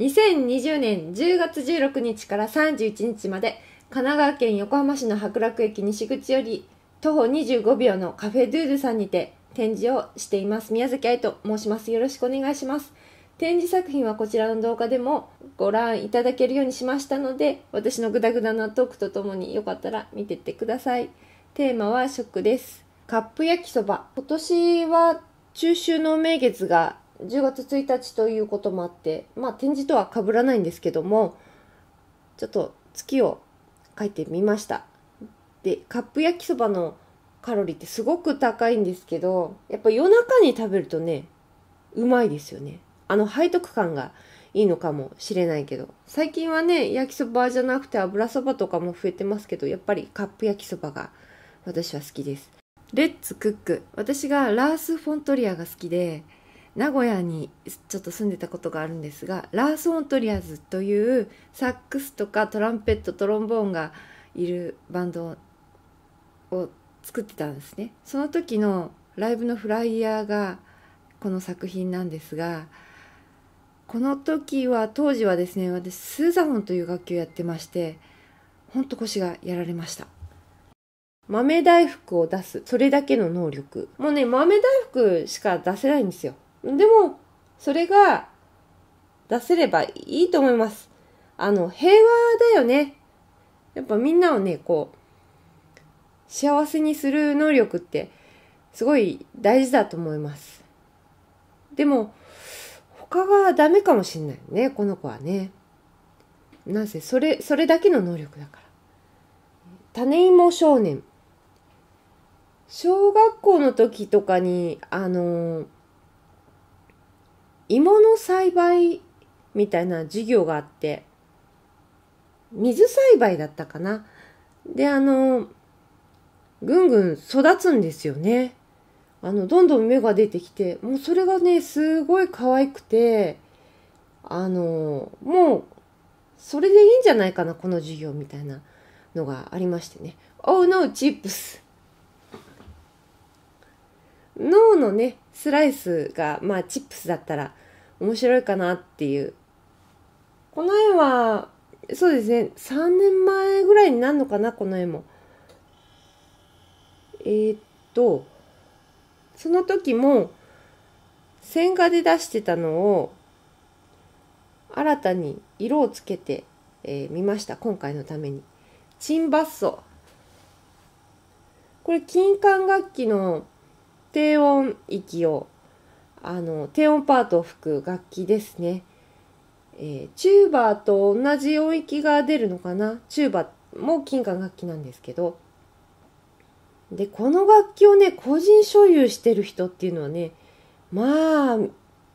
2020年10月16日から31日まで神奈川県横浜市の白楽駅西口より徒歩25秒のカフェドゥードゥさんにて展示をしています宮崎愛と申しますよろしくお願いします展示作品はこちらの動画でもご覧いただけるようにしましたので私のグダグダなトークとともによかったら見てってくださいテーマは食ですカップ焼きそば今年は中秋の名月が10月1日ということもあって、まあ、展示とは被らないんですけどもちょっと月を書いてみましたでカップ焼きそばのカロリーってすごく高いんですけどやっぱ夜中に食べるとねうまいですよねあの背徳感がいいのかもしれないけど最近はね焼きそばじゃなくて油そばとかも増えてますけどやっぱりカップ焼きそばが私は好きですレッツクック私がラース・フォントリアが好きで名古屋にちょっと住んでたことがあるんですがラース・オントリアズというサックスとかトランペットトロンボーンがいるバンドを作ってたんですねその時のライブのフライヤーがこの作品なんですがこの時は当時はですね私スーザホンという楽器をやってましてほんと腰がやられました豆大福を出すそれだけの能力もうね豆大福しか出せないんですよでも、それが出せればいいと思います。あの、平和だよね。やっぱみんなをね、こう、幸せにする能力ってすごい大事だと思います。でも、他がダメかもしんないね、この子はね。なぜ、それ、それだけの能力だから。種芋少年。小学校の時とかに、あのー芋の栽培みたいな授業があって、水栽培だったかな。で、あの、ぐんぐん育つんですよね。あの、どんどん芽が出てきて、もうそれがね、すごい可愛くて、あの、もう、それでいいんじゃないかな、この授業みたいなのがありましてね。Oh no, チップ脳のねスライスがまあチップスだったら面白いかなっていうこの絵はそうですね3年前ぐらいになるのかなこの絵もえー、っとその時も線画で出してたのを新たに色をつけて、えー、見ました今回のためにチンバッソこれ金管楽器の低音域をあの低音パートを吹く楽器ですね、えー、チューバーと同じ音域が出るのかなチューバーも金管楽器なんですけどでこの楽器をね個人所有してる人っていうのはねまあ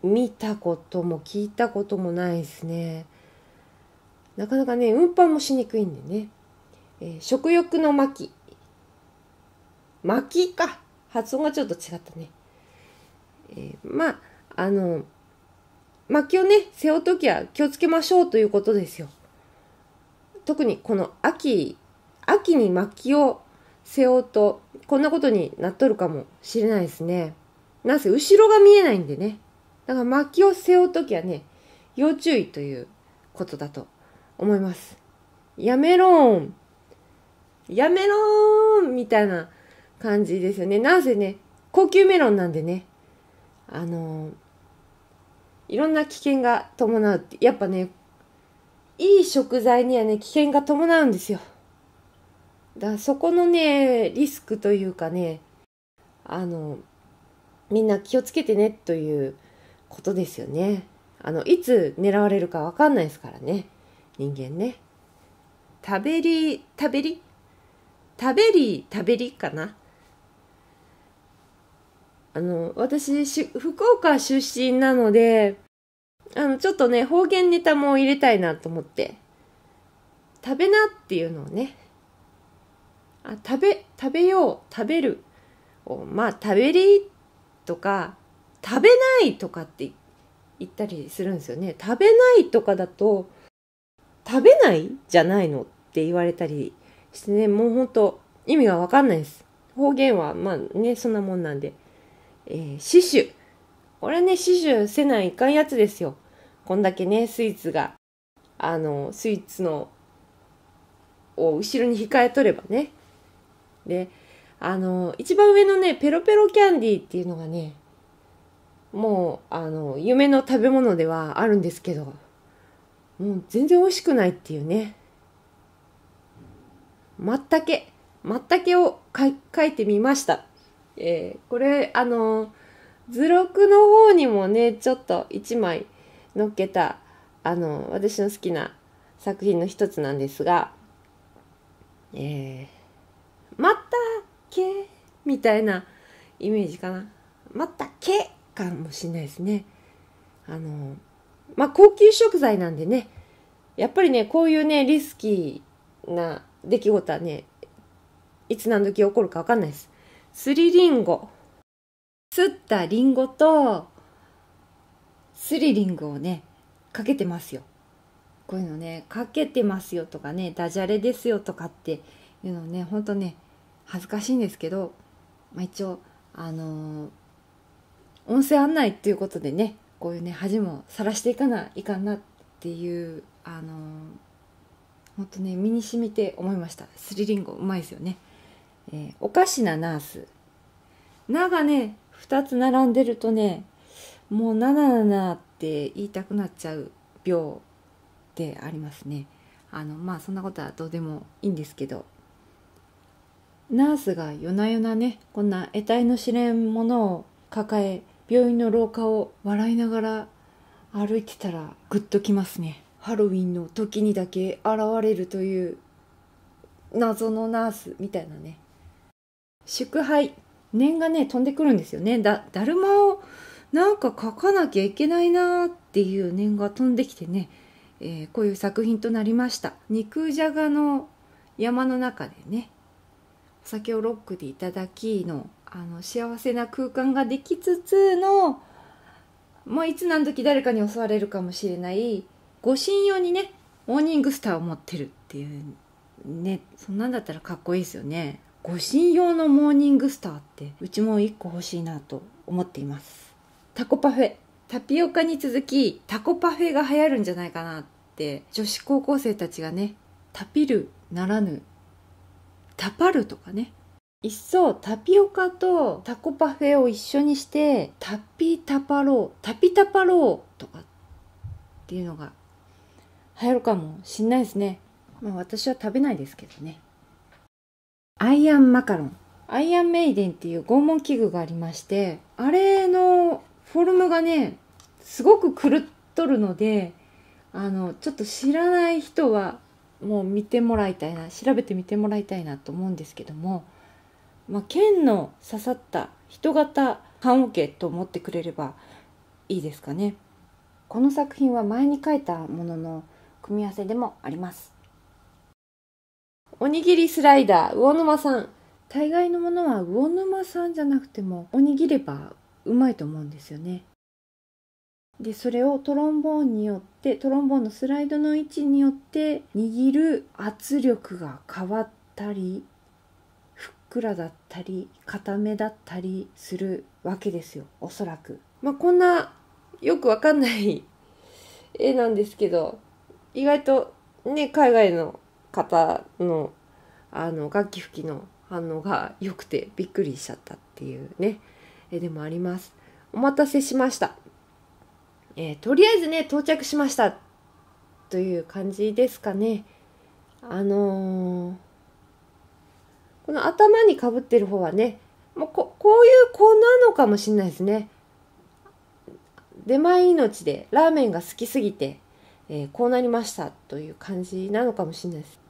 見たことも聞いたこともないですねなかなかね運搬もしにくいんでね、えー、食欲の巻巻か発音がちょっと違ったね。えー、まあ、あの、薪をね、背負うときは気をつけましょうということですよ。特にこの秋、秋に薪を背負うと、こんなことになっとるかもしれないですね。なんせ後ろが見えないんでね。だから薪を背負うときはね、要注意ということだと思います。やめろーんやめろーんみたいな感じですよね。なぜね、高級メロンなんでね、あのー、いろんな危険が伴うって、やっぱね、いい食材にはね、危険が伴うんですよ。だからそこのね、リスクというかね、あの、みんな気をつけてねということですよね。あの、いつ狙われるかわかんないですからね。人間ね。食べり、食べり食べり、食べりかなあの、私、福岡出身なので、あの、ちょっとね、方言ネタも入れたいなと思って、食べなっていうのをね、あ、食べ、食べよう、食べる、をまあ、食べりとか、食べないとかって言ったりするんですよね。食べないとかだと、食べないじゃないのって言われたりしてね、もうほんと意味がわかんないです。方言はまあね、そんなもんなんで。えー、死これね、死守せないかんやつですよ。こんだけね、スイーツが、あの、スイーツの、を後ろに控えとればね。で、あの、一番上のね、ペロペロキャンディーっていうのがね、もう、あの、夢の食べ物ではあるんですけど、もう全然美味しくないっていうね。まったけ、まったけをか書いてみました。えー、これあの図録の方にもねちょっと1枚載っけたあの私の好きな作品の一つなんですが「えー、またけ」みたいなイメージかな「またけ」かもしれないですね。あのまあ、高級食材なんでねやっぱりねこういうねリスキーな出来事はねいつ何時起こるか分かんないです。すりりんごすったりんごとスリリングをねかけてますよこういうのねかけてますよとかねダジャレですよとかっていうのねほんとね恥ずかしいんですけど、まあ、一応あのー、音声案内っていうことでねこういうね恥もさらしていかないかなっていうあのー、ほんとね身にしみて思いましたスリリンゴうまいですよねえー、おかしなナース。ながね、2つ並んでるとね、もうなななって言いたくなっちゃう病でありますね。あの、まあそんなことはどうでもいいんですけど。ナースが夜な夜なね、こんな得体の知れんものを抱え、病院の廊下を笑いながら歩いてたらグッときますね。ハロウィンの時にだけ現れるという謎のナースみたいなね祝杯念がね飛んでくるんですよねだだるまをなんか書かなきゃいけないなっていう念が飛んできてね、えー、こういう作品となりました肉じゃがの山の中でねお酒をロックでいただきのあの幸せな空間ができつつのもういつ何時誰かに襲われるかもしれない護身用にねモーニングスターを持ってるっていうねそんなんだったらかっこいいですよね。護身用のモーニングスターってうちも1個欲しいなと思っていますタコパフェタピオカに続きタコパフェが流行るんじゃないかなって女子高校生たちがねタピルならぬタパルとかねいっそタピオカとタコパフェを一緒にしてタピタパロータピタパローとかっていうのが流行るかもしんないですねまあ私は食べないですけどねアイアンマカロンアイアンメイデンっていう拷問器具がありましてあれのフォルムがねすごく狂っとるのであのちょっと知らない人はもう見てもらいたいな調べてみてもらいたいなと思うんですけども、まあ、剣の刺さった人型棺桶と思ってくれればいいですかねこの作品は前に書いたものの組み合わせでもありますおにぎりスライダー、魚沼さん。大概のものは魚沼さんじゃなくても、おにぎればうまいと思うんですよね。で、それをトロンボーンによって、トロンボーンのスライドの位置によって、握る圧力が変わったり、ふっくらだったり、固めだったりするわけですよ、おそらく。まあ、こんな、よくわかんない絵なんですけど、意外とね、海外の方のあの楽器吹きの反応が良くてびっくりしちゃったっていうねえでもありますお待たせしました、えー、とりあえずね到着しましたという感じですかねあのー、この頭にかぶってる方はねもうここういう子なのかもしれないですね出前命でラーメンが好きすぎて、えー、こうなりましたという感じなのかもしれないです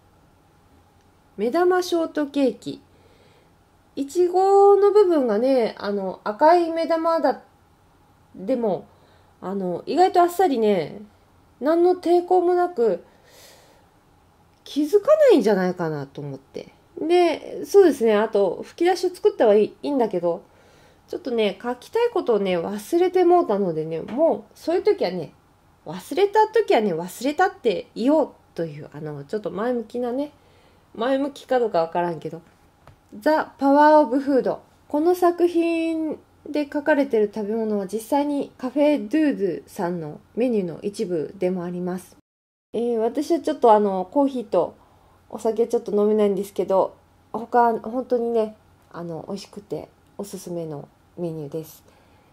目玉ショートケーキ。いちごの部分がね、あの、赤い目玉だ、でも、あの、意外とあっさりね、何の抵抗もなく、気づかないんじゃないかなと思って。で、そうですね、あと、吹き出しを作ったはいいいいんだけど、ちょっとね、書きたいことをね、忘れてもうたのでね、もう、そういう時はね、忘れた時はね、忘れたって言おうという、あの、ちょっと前向きなね、前向きかどうかわからんけど「ザ・パワー・オブ・フード」この作品で書かれてる食べ物は実際にカフェ・ドゥ・ーズさんのメニューの一部でもあります、えー、私はちょっとあのコーヒーとお酒はちょっと飲めないんですけど他本当にねあの美味しくておすすめのメニューです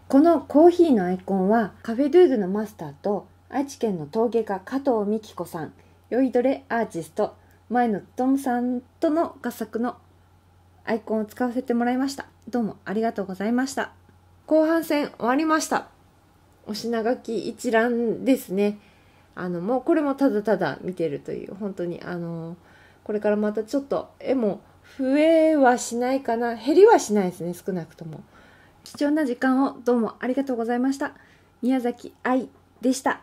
このコーヒーのアイコンはカフェ・ドゥ・ーズのマスターと愛知県の陶芸家加藤美希子さん酔いどれアーティスト前のトムさんとの合作のアイコンを使わせてもらいました。どうもありがとうございました。後半戦終わりました。お品書き一覧ですね。あの、もうこれもただただ見てるという、本当にあの、これからまたちょっと絵も増えはしないかな。減りはしないですね、少なくとも。貴重な時間をどうもありがとうございました。宮崎愛でした。